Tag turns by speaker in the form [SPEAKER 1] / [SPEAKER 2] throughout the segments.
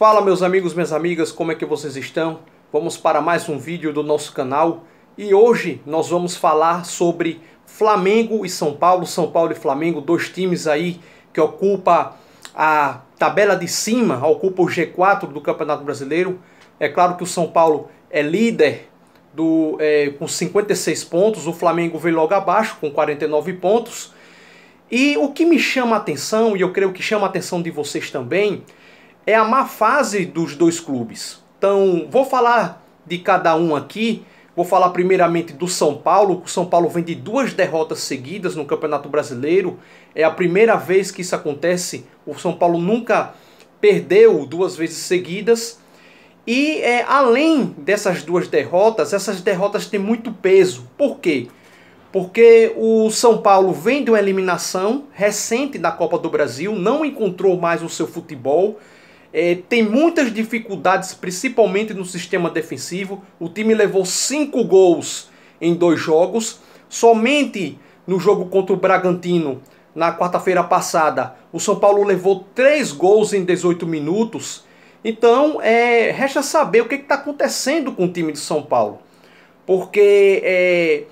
[SPEAKER 1] Fala meus amigos, minhas amigas, como é que vocês estão? Vamos para mais um vídeo do nosso canal e hoje nós vamos falar sobre Flamengo e São Paulo, São Paulo e Flamengo, dois times aí que ocupa a tabela de cima, ocupa o G4 do Campeonato Brasileiro. É claro que o São Paulo é líder do, é, com 56 pontos, o Flamengo vem logo abaixo com 49 pontos. E o que me chama a atenção, e eu creio que chama a atenção de vocês também, é a má fase dos dois clubes. Então, vou falar de cada um aqui. Vou falar primeiramente do São Paulo. O São Paulo vem de duas derrotas seguidas no Campeonato Brasileiro. É a primeira vez que isso acontece. O São Paulo nunca perdeu duas vezes seguidas. E é, além dessas duas derrotas, essas derrotas têm muito peso. Por quê? Porque o São Paulo vem de uma eliminação recente da Copa do Brasil, não encontrou mais o seu futebol é, tem muitas dificuldades, principalmente no sistema defensivo. O time levou cinco gols em dois jogos. Somente no jogo contra o Bragantino, na quarta-feira passada, o São Paulo levou três gols em 18 minutos. Então, é, resta saber o que é está acontecendo com o time de São Paulo. Porque é,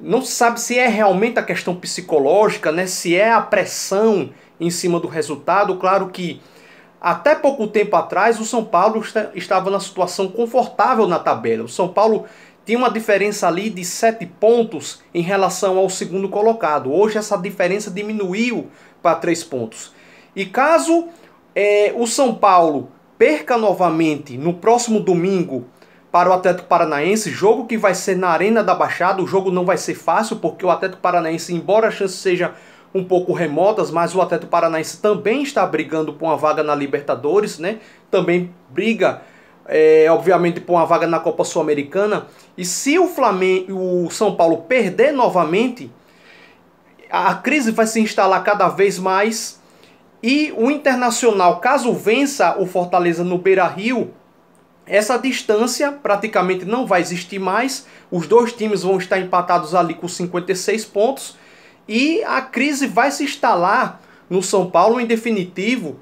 [SPEAKER 1] não se sabe se é realmente a questão psicológica, né? se é a pressão em cima do resultado. Claro que até pouco tempo atrás, o São Paulo estava na situação confortável na tabela. O São Paulo tinha uma diferença ali de 7 pontos em relação ao segundo colocado. Hoje essa diferença diminuiu para 3 pontos. E caso é, o São Paulo perca novamente no próximo domingo para o Atlético Paranaense, jogo que vai ser na Arena da Baixada, o jogo não vai ser fácil, porque o Atlético Paranaense, embora a chance seja um pouco remotas, mas o Atlético Paranaense também está brigando por uma vaga na Libertadores, né? Também briga, é, obviamente, por uma vaga na Copa Sul-Americana. E se o Flamengo, o São Paulo perder novamente, a crise vai se instalar cada vez mais. E o Internacional, caso vença o Fortaleza no Beira-Rio, essa distância praticamente não vai existir mais. Os dois times vão estar empatados ali com 56 pontos e a crise vai se instalar no São Paulo em definitivo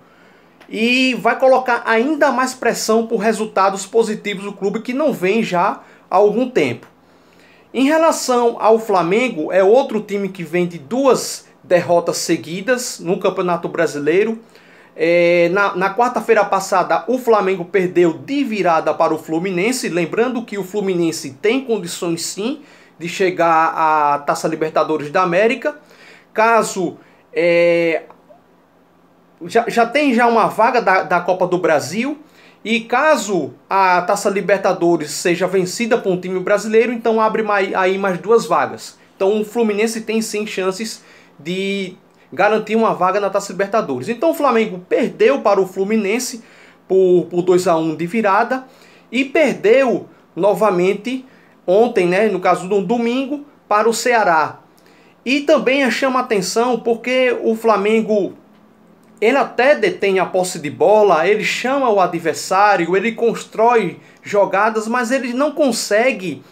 [SPEAKER 1] e vai colocar ainda mais pressão por resultados positivos do clube que não vem já há algum tempo. Em relação ao Flamengo, é outro time que vem de duas derrotas seguidas no Campeonato Brasileiro. É, na, na quarta-feira passada, o Flamengo perdeu de virada para o Fluminense. Lembrando que o Fluminense tem condições sim de chegar à Taça Libertadores da América. Caso é, já, já tem já uma vaga da, da Copa do Brasil. E caso a Taça Libertadores seja vencida por um time brasileiro, então abre mais, aí mais duas vagas. Então o Fluminense tem sim chances de garantir uma vaga na Taça Libertadores. Então o Flamengo perdeu para o Fluminense por, por 2 a 1 de virada e perdeu novamente ontem, né, no caso do domingo, para o Ceará. E também chama atenção porque o Flamengo ele até detém a posse de bola, ele chama o adversário, ele constrói jogadas, mas ele não consegue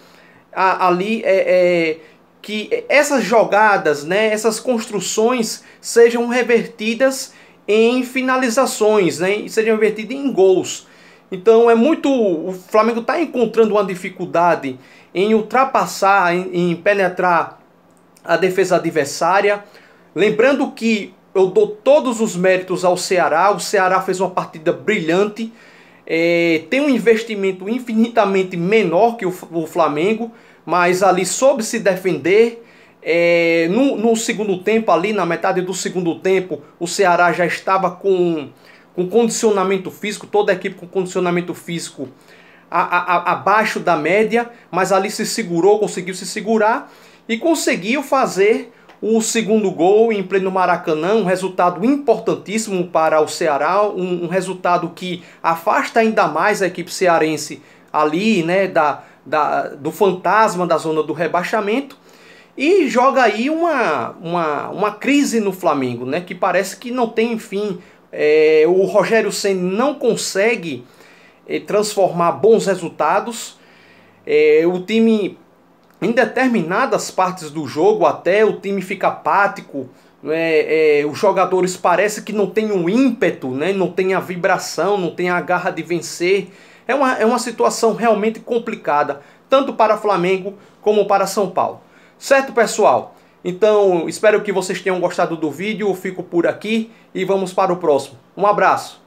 [SPEAKER 1] a, ali é, é, que essas jogadas, né, essas construções sejam revertidas em finalizações, né, sejam revertidas em gols. Então é muito. O Flamengo está encontrando uma dificuldade em ultrapassar, em, em penetrar a defesa adversária. Lembrando que eu dou todos os méritos ao Ceará. O Ceará fez uma partida brilhante. É, tem um investimento infinitamente menor que o, o Flamengo, mas ali soube se defender. É, no, no segundo tempo, ali na metade do segundo tempo, o Ceará já estava com com condicionamento físico, toda a equipe com condicionamento físico a, a, a, abaixo da média, mas ali se segurou, conseguiu se segurar e conseguiu fazer o segundo gol em pleno Maracanã, um resultado importantíssimo para o Ceará, um, um resultado que afasta ainda mais a equipe cearense ali, né, da, da, do fantasma da zona do rebaixamento e joga aí uma, uma, uma crise no Flamengo, né, que parece que não tem fim é, o Rogério Senna não consegue é, transformar bons resultados. É, o time, em determinadas partes do jogo, até o time fica apático. É, é, os jogadores parece que não tem o ímpeto, né? não tem a vibração, não tem a garra de vencer. É uma, é uma situação realmente complicada, tanto para Flamengo como para São Paulo. Certo, pessoal? Então, espero que vocês tenham gostado do vídeo. Eu fico por aqui e vamos para o próximo. Um abraço!